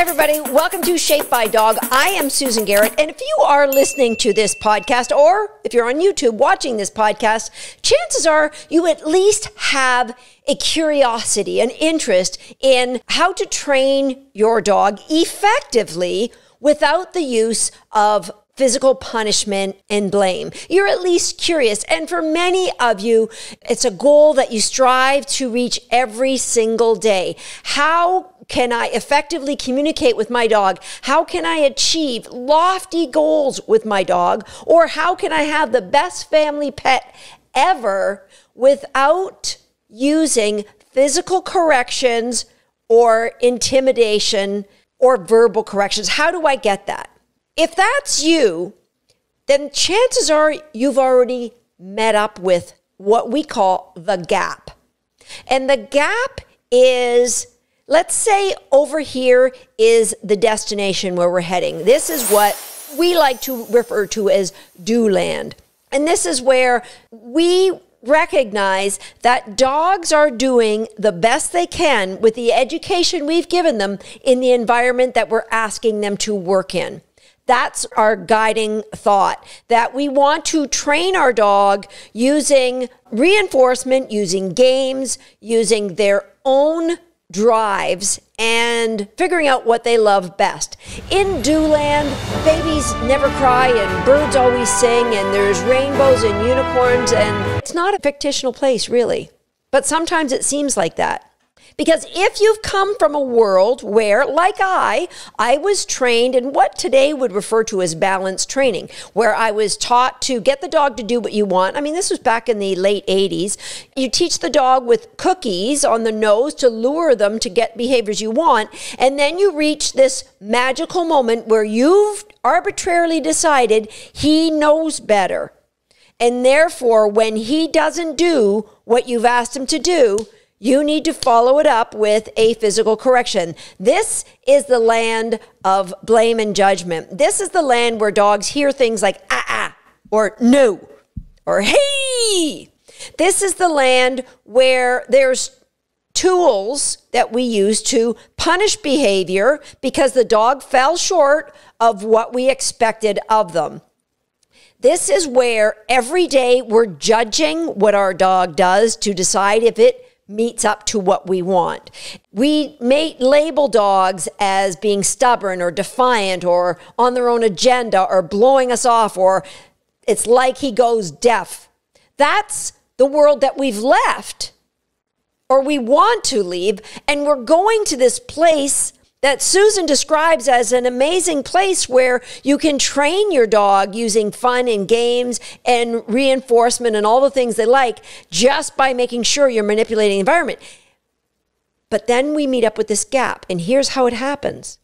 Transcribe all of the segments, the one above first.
everybody. Welcome to Shaped by Dog. I am Susan Garrett. And if you are listening to this podcast, or if you're on YouTube watching this podcast, chances are you at least have a curiosity, an interest in how to train your dog effectively without the use of physical punishment and blame. You're at least curious. And for many of you, it's a goal that you strive to reach every single day. How can I effectively communicate with my dog? How can I achieve lofty goals with my dog? Or how can I have the best family pet ever without using physical corrections or intimidation or verbal corrections? How do I get that? If that's you, then chances are you've already met up with what we call the gap. And the gap is Let's say over here is the destination where we're heading. This is what we like to refer to as do land. And this is where we recognize that dogs are doing the best they can with the education we've given them in the environment that we're asking them to work in. That's our guiding thought that we want to train our dog using reinforcement, using games, using their own drives and figuring out what they love best. In Dooland, babies never cry and birds always sing and there's rainbows and unicorns and it's not a fictional place really. But sometimes it seems like that. Because if you've come from a world where, like I, I was trained in what today would refer to as balanced training, where I was taught to get the dog to do what you want. I mean, this was back in the late 80s. You teach the dog with cookies on the nose to lure them to get behaviors you want. And then you reach this magical moment where you've arbitrarily decided he knows better. And therefore, when he doesn't do what you've asked him to do, you need to follow it up with a physical correction. This is the land of blame and judgment. This is the land where dogs hear things like ah ah or no or hey. This is the land where there's tools that we use to punish behavior because the dog fell short of what we expected of them. This is where every day we're judging what our dog does to decide if it meets up to what we want. We may label dogs as being stubborn or defiant or on their own agenda or blowing us off or it's like he goes deaf. That's the world that we've left or we want to leave and we're going to this place that Susan describes as an amazing place where you can train your dog using fun and games and reinforcement and all the things they like just by making sure you're manipulating the environment. But then we meet up with this gap, and here's how it happens.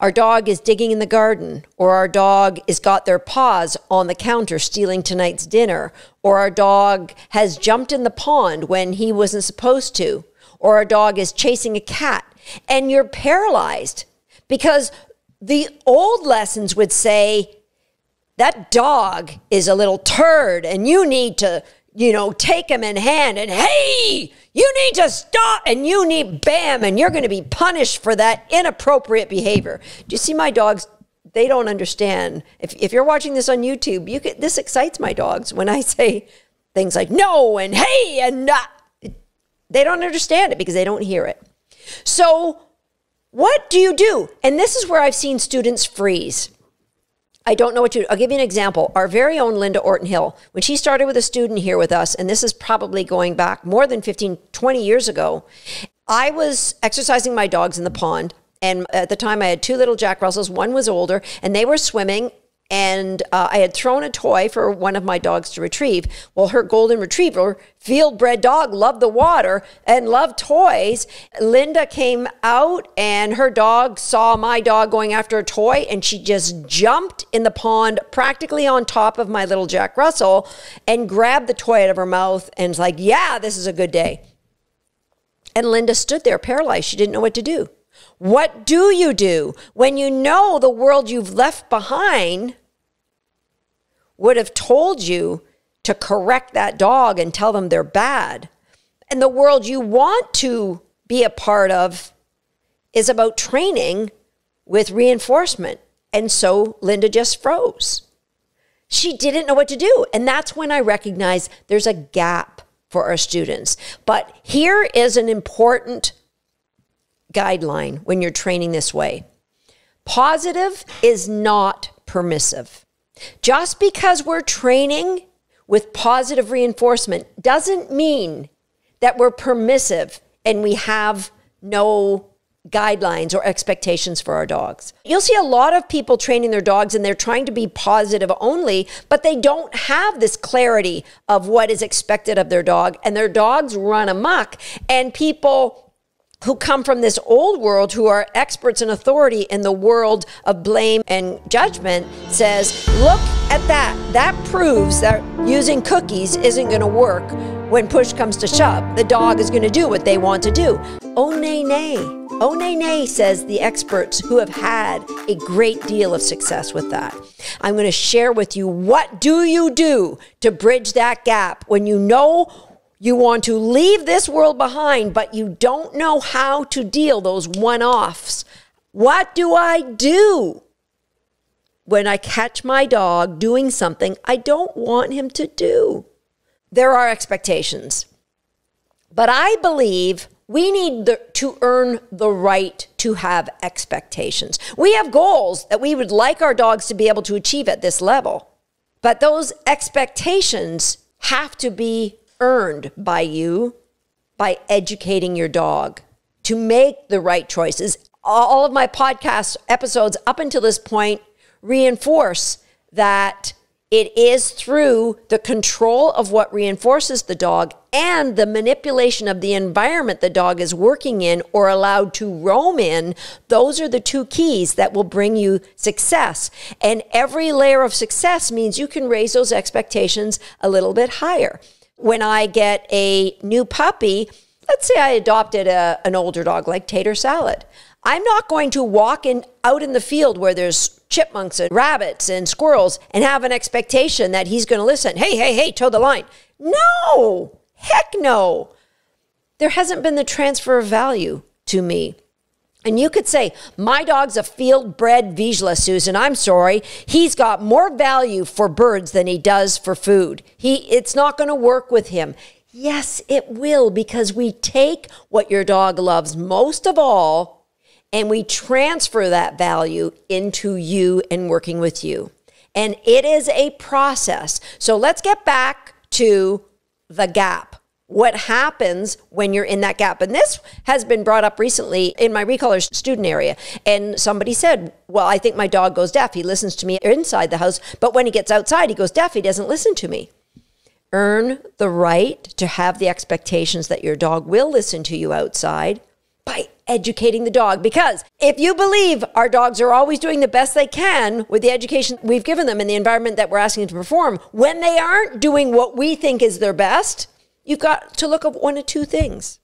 Our dog is digging in the garden, or our dog has got their paws on the counter stealing tonight's dinner, or our dog has jumped in the pond when he wasn't supposed to, or our dog is chasing a cat and you're paralyzed because the old lessons would say that dog is a little turd and you need to you know take him in hand and hey you need to stop and you need bam and you're going to be punished for that inappropriate behavior do you see my dogs they don't understand if, if you're watching this on youtube you can, this excites my dogs when i say things like no and hey and uh, they don't understand it because they don't hear it so, what do you do? And this is where I've seen students freeze. I don't know what to do. I'll give you an example. Our very own Linda Orton Hill, when she started with a student here with us, and this is probably going back more than 15, 20 years ago, I was exercising my dogs in the pond. And at the time, I had two little Jack Russells. One was older, and they were swimming and uh, I had thrown a toy for one of my dogs to retrieve. Well, her golden retriever, field bred dog, loved the water and loved toys. Linda came out, and her dog saw my dog going after a toy, and she just jumped in the pond, practically on top of my little Jack Russell, and grabbed the toy out of her mouth and was like, Yeah, this is a good day. And Linda stood there paralyzed. She didn't know what to do. What do you do when you know the world you've left behind would have told you to correct that dog and tell them they're bad? And the world you want to be a part of is about training with reinforcement. And so Linda just froze. She didn't know what to do. And that's when I recognized there's a gap for our students. But here is an important guideline when you're training this way positive is not permissive. Just because we're training with positive reinforcement doesn't mean that we're permissive and we have no guidelines or expectations for our dogs. You'll see a lot of people training their dogs and they're trying to be positive only, but they don't have this clarity of what is expected of their dog, and their dogs run amok, and people who come from this old world who are experts and authority in the world of blame and judgment says, look at that. That proves that using cookies isn't going to work when push comes to shove. The dog is going to do what they want to do. Oh, nay, nay. Oh, nay, nay, says the experts who have had a great deal of success with that. I'm going to share with you what do you do to bridge that gap when you know you want to leave this world behind, but you don't know how to deal those one offs. What do I do? When I catch my dog doing something I don't want him to do, there are expectations. But I believe we need the, to earn the right to have expectations. We have goals that we would like our dogs to be able to achieve at this level, but those expectations have to be earned by you by educating your dog to make the right choices. All of my podcast episodes up until this point reinforce that it is through the control of what reinforces the dog and the manipulation of the environment the dog is working in or allowed to roam in. Those are the two keys that will bring you success. And every layer of success means you can raise those expectations a little bit higher when I get a new puppy, let's say I adopted a, an older dog like Tater Salad. I'm not going to walk in out in the field where there's chipmunks and rabbits and squirrels and have an expectation that he's going to listen. Hey, hey, hey, toe the line. No, heck no. There hasn't been the transfer of value to me. And you could say, My dog's a field bred Vizsla, Susan. I'm sorry. He's got more value for birds than he does for food. He, it's not going to work with him. Yes, it will, because we take what your dog loves most of all and we transfer that value into you and working with you. And it is a process. So let's get back to the gap what happens when you're in that gap. And this has been brought up recently in my recallers student area. And somebody said, Well, I think my dog goes deaf. He listens to me inside the house, but when he gets outside, he goes deaf. He doesn't listen to me. Earn the right to have the expectations that your dog will listen to you outside by educating the dog. Because if you believe our dogs are always doing the best they can with the education we've given them and the environment that we're asking them to perform, when they aren't doing what we think is their best, you've got to look at one of two things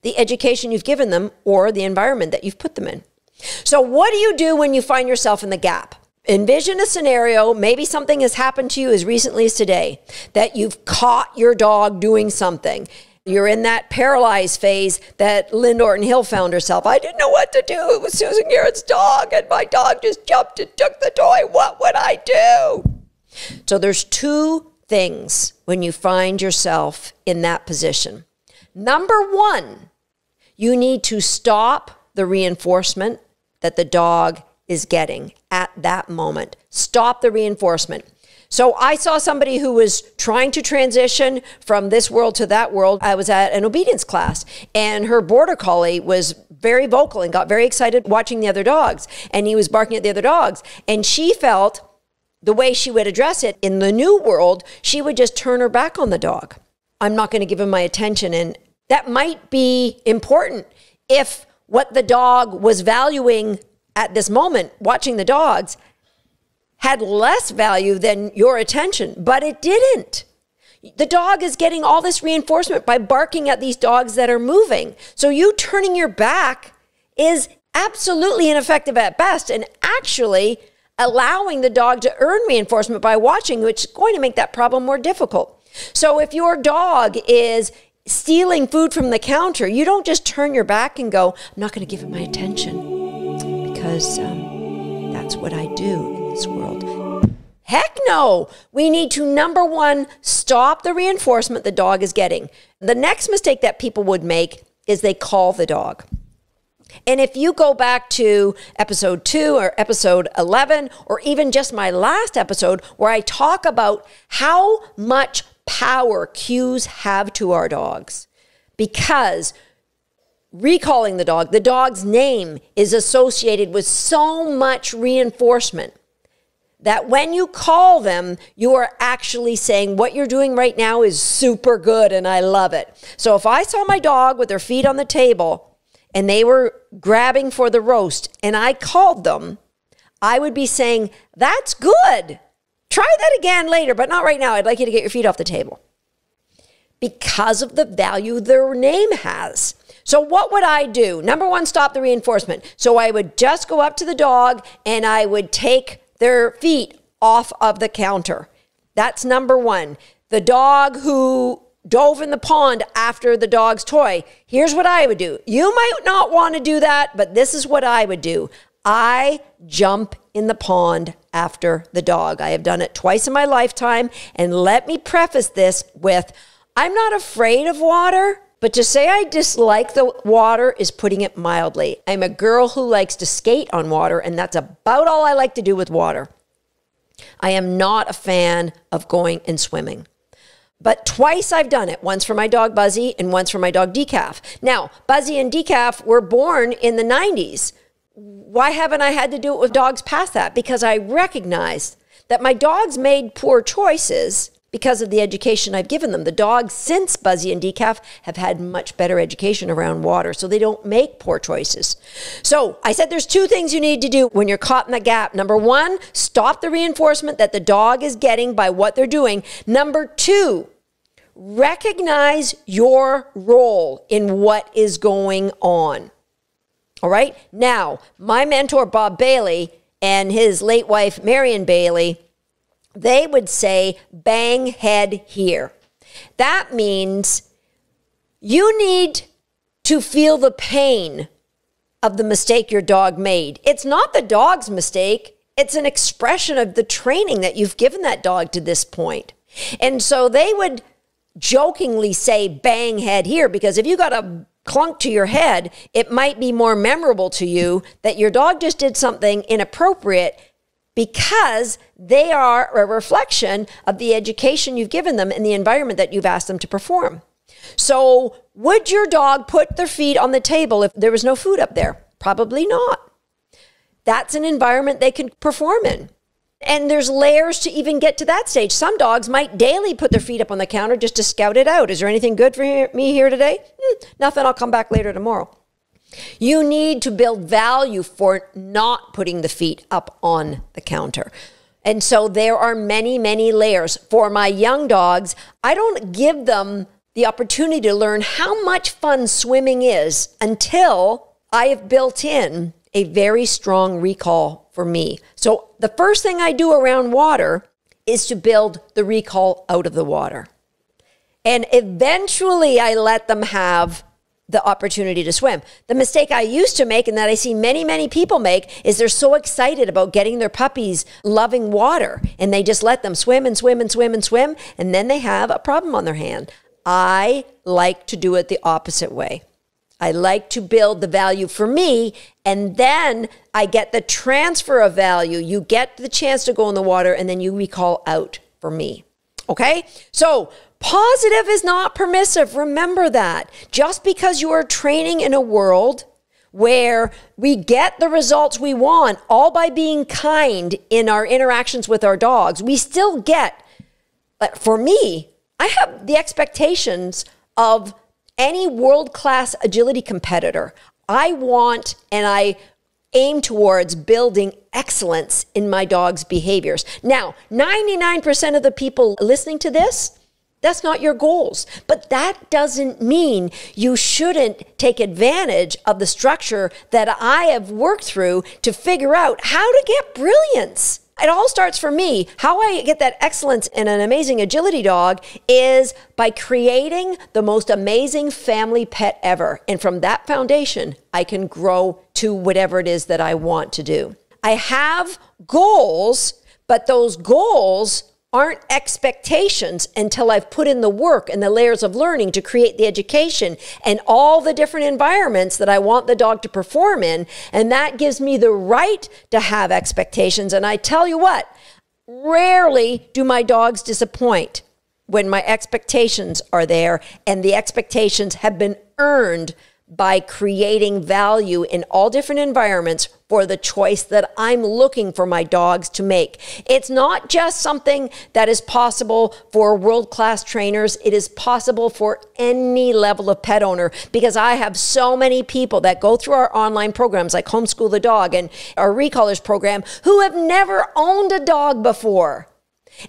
the education you've given them or the environment that you've put them in. So, what do you do when you find yourself in the gap? Envision a scenario, maybe something has happened to you as recently as today, that you've caught your dog doing something. You're in that paralyzed phase that Lynn Norton Hill found herself. I didn't know what to do. It was Susan Garrett's dog, and my dog just jumped and took the toy. What would I do? So there's two things when you find yourself in that position. Number one, you need to stop the reinforcement that the dog is getting at that moment. Stop the reinforcement. So I saw somebody who was trying to transition from this world to that world. I was at an obedience class and her border collie was very vocal and got very excited watching the other dogs and he was barking at the other dogs and she felt the way she would address it in the new world, she would just turn her back on the dog. I'm not going to give him my attention. And that might be important if what the dog was valuing at this moment, watching the dogs, had less value than your attention, but it didn't. The dog is getting all this reinforcement by barking at these dogs that are moving. So you turning your back is absolutely ineffective at best and actually allowing the dog to earn reinforcement by watching, which is going to make that problem more difficult. So if your dog is stealing food from the counter, you don't just turn your back and go, I'm not going to give it my attention because um, that's what I do in this world. Heck no. We need to, number one, stop the reinforcement the dog is getting. The next mistake that people would make is they call the dog. And if you go back to episode two or episode 11, or even just my last episode, where I talk about how much power cues have to our dogs, because recalling the dog, the dog's name is associated with so much reinforcement that when you call them, you are actually saying what you're doing right now is super good and I love it. So if I saw my dog with their feet on the table, and they were grabbing for the roast and I called them, I would be saying, That's good. Try that again later, but not right now. I'd like you to get your feet off the table because of the value their name has. So, what would I do? Number one, stop the reinforcement. So, I would just go up to the dog and I would take their feet off of the counter. That's number one. The dog who dove in the pond after the dog's toy. Here's what I would do. You might not want to do that, but this is what I would do. I jump in the pond after the dog. I have done it twice in my lifetime. And let me preface this with I'm not afraid of water, but to say I dislike the water is putting it mildly. I'm a girl who likes to skate on water, and that's about all I like to do with water. I am not a fan of going and swimming but twice I've done it once for my dog Buzzy and once for my dog Decaf. Now, Buzzy and Decaf were born in the 90s. Why haven't I had to do it with dogs past that? Because I recognized that my dogs made poor choices because of the education I've given them. The dogs since Buzzy and Decaf have had much better education around water, so they don't make poor choices. So I said there's two things you need to do when you're caught in the gap. Number one, stop the reinforcement that the dog is getting by what they're doing. Number two, recognize your role in what is going on. All right. Now, my mentor, Bob Bailey, and his late wife, Marion Bailey, they would say, bang head here. That means you need to feel the pain of the mistake your dog made. It's not the dog's mistake, it's an expression of the training that you've given that dog to this point. And so they would jokingly say bang head here because if you got a clunk to your head, it might be more memorable to you that your dog just did something inappropriate because they are a reflection of the education you've given them and the environment that you've asked them to perform. So, would your dog put their feet on the table if there was no food up there? Probably not. That's an environment they can perform in. And there's layers to even get to that stage. Some dogs might daily put their feet up on the counter just to scout it out. Is there anything good for me here today? Hmm, nothing. I'll come back later tomorrow. You need to build value for not putting the feet up on the counter. And so there are many, many layers. For my young dogs, I don't give them the opportunity to learn how much fun swimming is until I have built in a very strong recall for me. So the first thing I do around water is to build the recall out of the water. And eventually I let them have the opportunity to swim. The mistake I used to make and that I see many, many people make is they're so excited about getting their puppies loving water and they just let them swim and swim and swim and swim and then they have a problem on their hand. I like to do it the opposite way. I like to build the value for me, and then I get the transfer of value. You get the chance to go in the water, and then you recall out for me. Okay? So, positive is not permissive. Remember that. Just because you are training in a world where we get the results we want all by being kind in our interactions with our dogs, we still get, for me, I have the expectations of any world class agility competitor, I want and I aim towards building excellence in my dog's behaviors. Now, 99% of the people listening to this, that's not your goals. But that doesn't mean you shouldn't take advantage of the structure that I have worked through to figure out how to get brilliance it all starts for me. How I get that excellence in an amazing agility dog is by creating the most amazing family pet ever. And from that foundation, I can grow to whatever it is that I want to do. I have goals, but those goals aren't expectations until I've put in the work and the layers of learning to create the education and all the different environments that I want the dog to perform in. And that gives me the right to have expectations. And I tell you what, rarely do my dogs disappoint when my expectations are there and the expectations have been earned by creating value in all different environments for the choice that I'm looking for my dogs to make. It's not just something that is possible for world class trainers, it is possible for any level of pet owner because I have so many people that go through our online programs like Homeschool the Dog and our Recallers program who have never owned a dog before.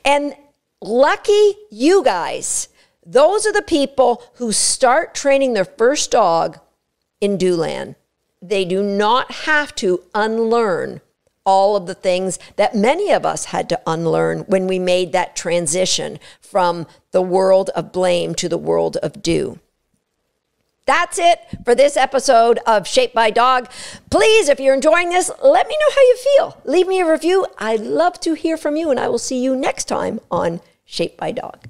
And lucky you guys. Those are the people who start training their first dog in Doolan. They do not have to unlearn all of the things that many of us had to unlearn when we made that transition from the world of blame to the world of do. That's it for this episode of Shaped by Dog. Please, if you're enjoying this, let me know how you feel. Leave me a review. I'd love to hear from you, and I will see you next time on Shaped by Dog.